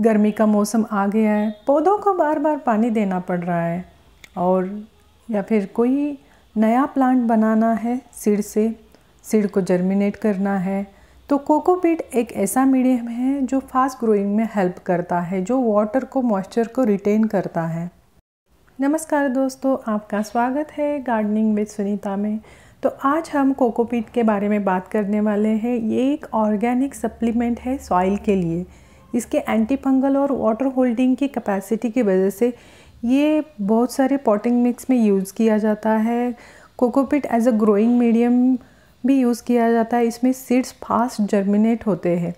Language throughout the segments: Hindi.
गर्मी का मौसम आ गया है पौधों को बार बार पानी देना पड़ रहा है और या फिर कोई नया प्लांट बनाना है सीड से सीड को जर्मिनेट करना है तो कोकोपीट एक ऐसा मीडियम है जो फास्ट ग्रोइंग में हेल्प करता है जो वाटर को मॉइस्चर को रिटेन करता है नमस्कार दोस्तों आपका स्वागत है गार्डनिंग विद सुनीता में तो आज हम कोकोपीट के बारे में बात करने वाले हैं ये एक ऑर्गेनिक सप्लीमेंट है सॉइल के लिए इसके एंटी फंगल और वाटर होल्डिंग की कैपेसिटी की वजह से ये बहुत सारे पॉटिंग मिक्स में यूज़ किया जाता है cocopeat as a growing medium भी यूज़ किया जाता है इसमें सीड्स फास्ट जर्मिनेट होते हैं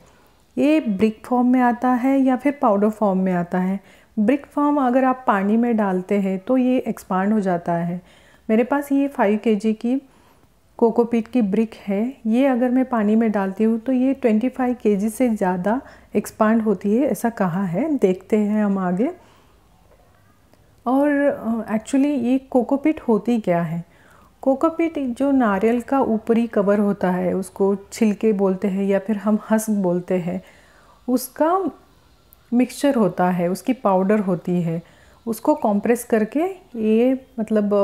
ये ब्रिक फॉर्म में आता है या फिर पाउडर फॉर्म में आता है ब्रिक फॉर्म अगर आप पानी में डालते हैं तो ये एक्सपांड हो जाता है मेरे पास ये फाइव के की कोकोपीट की ब्रिक है ये अगर मैं पानी में डालती हूँ तो ये 25 फाइव से ज़्यादा एक्सपांड होती है ऐसा कहा है देखते हैं हम आगे और एक्चुअली ये कोकोपीट होती क्या है कोकोपीट जो नारियल का ऊपरी कवर होता है उसको छिलके बोलते हैं या फिर हम हस्क बोलते हैं उसका मिक्सचर होता है उसकी पाउडर होती है उसको कॉम्प्रेस करके ये मतलब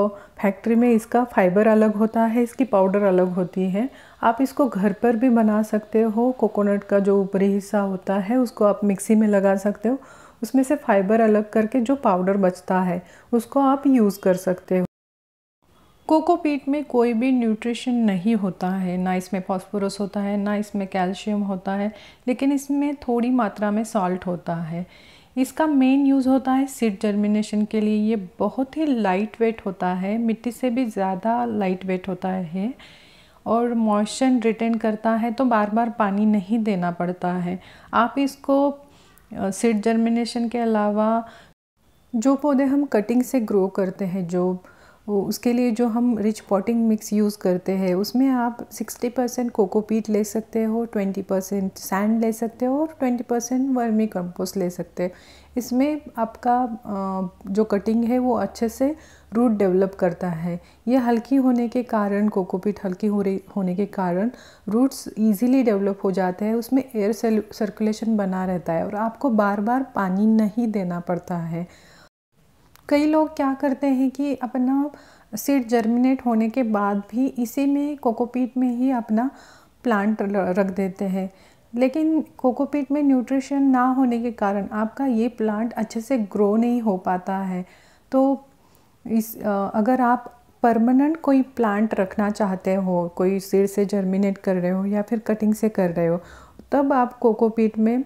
फैक्ट्री में इसका फाइबर अलग होता है इसकी पाउडर अलग होती है आप इसको घर पर भी बना सकते हो कोकोनट का जो ऊपरी हिस्सा होता है उसको आप मिक्सी में लगा सकते हो उसमें से फाइबर अलग करके जो पाउडर बचता है उसको आप यूज़ कर सकते हो कोकोपीट में कोई भी न्यूट्रिशन नहीं होता है ना इसमें फॉस्फोरस होता है ना इसमें कैल्शियम होता है लेकिन इसमें थोड़ी मात्रा में सॉल्ट होता है इसका मेन यूज़ होता है सीड जर्मिनेशन के लिए ये बहुत ही लाइट वेट होता है मिट्टी से भी ज़्यादा लाइट वेट होता है और मॉइस्चर रिटेन करता है तो बार बार पानी नहीं देना पड़ता है आप इसको सीड जर्मिनेशन के अलावा जो पौधे हम कटिंग से ग्रो करते हैं जो उसके लिए जो हम रिच पॉटिंग मिक्स यूज़ करते हैं उसमें आप 60 परसेंट कोकोपीट ले सकते हो 20 परसेंट सैंड ले सकते हो और 20 परसेंट वर्मी कंपोस्ट ले सकते हो इसमें आपका जो कटिंग है वो अच्छे से रूट डेवलप करता है ये हल्की होने के कारण कोकोपीट हल्की हो रही होने के कारण रूट्स इजीली डेवलप हो जाते हैं उसमें एयर सर्कुलेशन बना रहता है और आपको बार बार पानी नहीं देना पड़ता है कई लोग क्या करते हैं कि अपना सीड जर्मिनेट होने के बाद भी इसी में कोकोपीट में ही अपना प्लांट रख देते हैं लेकिन कोकोपीट में न्यूट्रिशन ना होने के कारण आपका ये प्लांट अच्छे से ग्रो नहीं हो पाता है तो इस अगर आप परमानेंट कोई प्लांट रखना चाहते हो कोई सिर से जर्मिनेट कर रहे हो या फिर कटिंग से कर रहे हो तब आप कोकोपीट में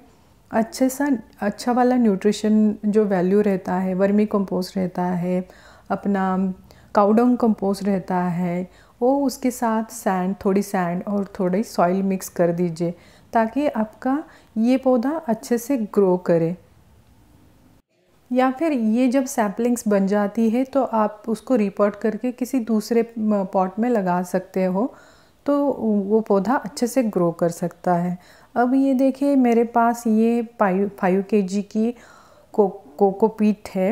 अच्छे सा अच्छा वाला न्यूट्रिशन जो वैल्यू रहता है वर्मी कंपोस्ट रहता है अपना काउडंग कंपोस्ट रहता है वो उसके साथ सैंड थोड़ी सैंड और थोड़ी सॉइल मिक्स कर दीजिए ताकि आपका ये पौधा अच्छे से ग्रो करे या फिर ये जब सैपलिंग्स बन जाती है तो आप उसको रिपोर्ट करके किसी दूसरे पॉट में लगा सकते हो तो वो पौधा अच्छे से ग्रो कर सकता है अब ये देखिए मेरे पास ये फाइव फाइव के जी की को कोकोपीट है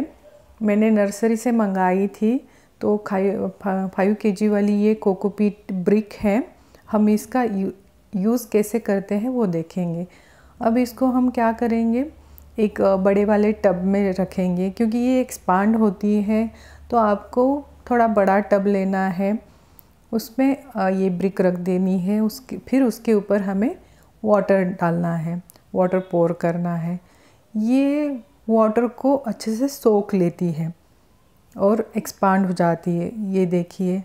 मैंने नर्सरी से मंगाई थी तो फाइव के जी वाली ये कोकोपीट ब्रिक है हम इसका यू, यूज़ कैसे करते हैं वो देखेंगे अब इसको हम क्या करेंगे एक बड़े वाले टब में रखेंगे क्योंकि ये एक्सपांड होती है तो आपको थोड़ा बड़ा टब लेना है उसमें ये ब्रिक रख देनी है उसके फिर उसके ऊपर हमें वाटर डालना है वाटर पोर करना है ये वाटर को अच्छे से सोख लेती है और एक्सपांड हो जाती है ये देखिए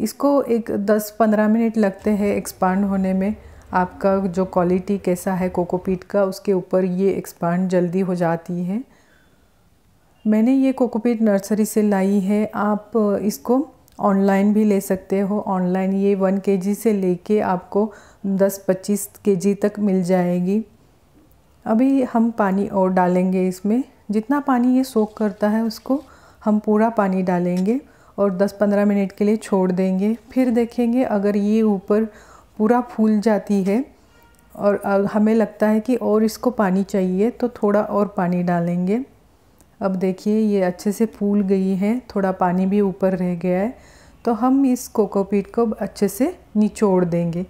इसको एक 10-15 मिनट लगते हैं एक्सपांड होने में आपका जो क्वालिटी कैसा है कोकोपीट का उसके ऊपर ये एक्सपांड जल्दी हो जाती है मैंने ये कोकोपीट नर्सरी से लाई है आप इसको ऑनलाइन भी ले सकते हो ऑनलाइन ये वन के जी से लेके आपको दस पच्चीस के जी तक मिल जाएगी अभी हम पानी और डालेंगे इसमें जितना पानी ये सोख करता है उसको हम पूरा पानी डालेंगे और 10-15 मिनट के लिए छोड़ देंगे फिर देखेंगे अगर ये ऊपर पूरा फूल जाती है और हमें लगता है कि और इसको पानी चाहिए तो थोड़ा और पानी डालेंगे अब देखिए ये अच्छे से फूल गई है थोड़ा पानी भी ऊपर रह गया है तो हम इस कोकोपीट को अच्छे से निचोड़ देंगे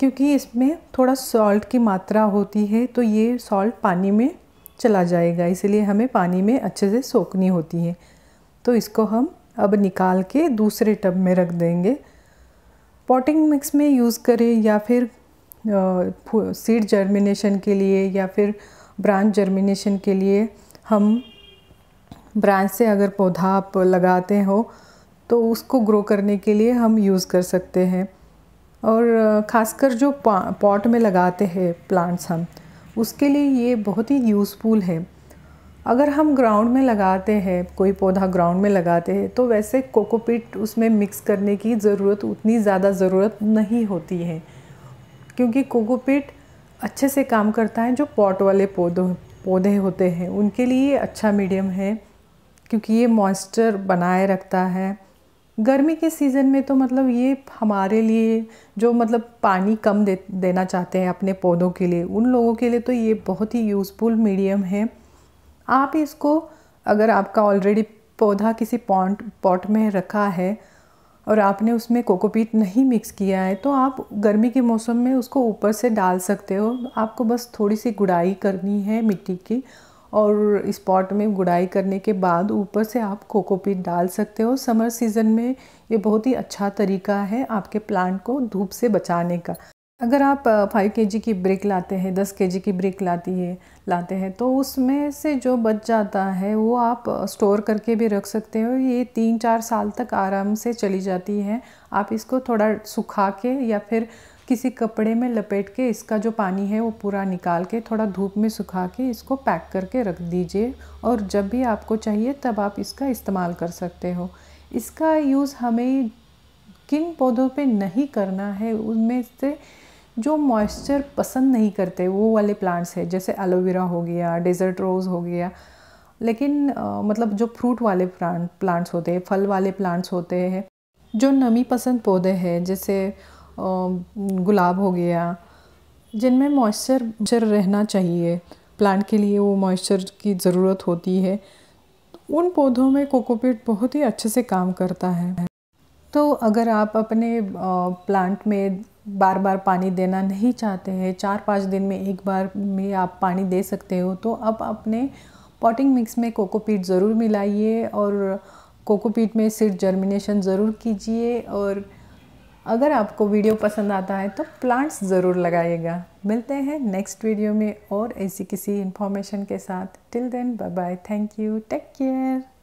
क्योंकि इसमें थोड़ा सॉल्ट की मात्रा होती है तो ये सॉल्ट पानी में चला जाएगा इसलिए हमें पानी में अच्छे से सोखनी होती है तो इसको हम अब निकाल के दूसरे टब में रख देंगे पॉटिंग मिक्स में यूज़ करें या फिर सीड जर्मिनेशन के लिए या फिर ब्रांच जर्मिनेशन के लिए हम ब्रांच से अगर पौधा आप लगाते हो तो उसको ग्रो करने के लिए हम यूज़ कर सकते हैं और ख़ासकर जो पॉट में लगाते हैं प्लांट्स हम उसके लिए ये बहुत ही यूज़फुल है अगर हम ग्राउंड में लगाते हैं कोई पौधा ग्राउंड में लगाते हैं तो वैसे कोकोपीट उसमें मिक्स करने की ज़रूरत उतनी ज़्यादा ज़रूरत नहीं होती है क्योंकि कोकोपीट अच्छे से काम करता है जो पॉट वाले पौधों पौधे होते हैं उनके लिए अच्छा मीडियम है क्योंकि ये मॉइस्चर बनाए रखता है गर्मी के सीज़न में तो मतलब ये हमारे लिए जो मतलब पानी कम दे देना चाहते हैं अपने पौधों के लिए उन लोगों के लिए तो ये बहुत ही यूज़फुल मीडियम है आप इसको अगर आपका ऑलरेडी पौधा किसी पॉन्ट पॉट में रखा है और आपने उसमें कोकोपीट नहीं मिक्स किया है तो आप गर्मी के मौसम में उसको ऊपर से डाल सकते हो आपको बस थोड़ी सी गुड़ाई करनी है मिट्टी की और इस पॉट में गुड़ाई करने के बाद ऊपर से आप कोकोपीट डाल सकते हो समर सीज़न में ये बहुत ही अच्छा तरीका है आपके प्लांट को धूप से बचाने का अगर आप फाइव के जी की ब्रिक लाते हैं दस के जी की ब्रिक लाती है लाते हैं तो उसमें से जो बच जाता है वो आप स्टोर करके भी रख सकते हो ये तीन चार साल तक आराम से चली जाती है आप इसको थोड़ा सुखा के या फिर किसी कपड़े में लपेट के इसका जो पानी है वो पूरा निकाल के थोड़ा धूप में सुखा के इसको पैक करके रख दीजिए और जब भी आपको चाहिए तब आप इसका इस्तेमाल कर सकते हो इसका यूज़ हमें किन पौधों पे नहीं करना है उनमें से जो मॉइस्चर पसंद नहीं करते वो वाले प्लांट्स है जैसे एलोवेरा हो गया डेजर्ट रोज़ हो गया लेकिन आ, मतलब जो फ्रूट वाले प्लांट प्लांट्स होते हैं फल वाले प्लांट्स होते हैं जो नमी पसंद पौधे हैं जैसे गुलाब हो गया जिनमें मॉइस्चर जर रहना चाहिए प्लांट के लिए वो मॉइस्चर की ज़रूरत होती है उन पौधों में कोकोपीट बहुत ही अच्छे से काम करता है तो अगर आप अपने प्लांट में बार बार पानी देना नहीं चाहते हैं चार पाँच दिन में एक बार में आप पानी दे सकते हो तो अब अपने पॉटिंग मिक्स में कोकोपीट ज़रूर मिलाइए और कोकोपीट में सिर्फ जर्मिनेशन ज़रूर कीजिए और अगर आपको वीडियो पसंद आता है तो प्लांट्स ज़रूर लगाइएगा मिलते हैं नेक्स्ट वीडियो में और ऐसी किसी इन्फॉर्मेशन के साथ till then bye bye thank you take care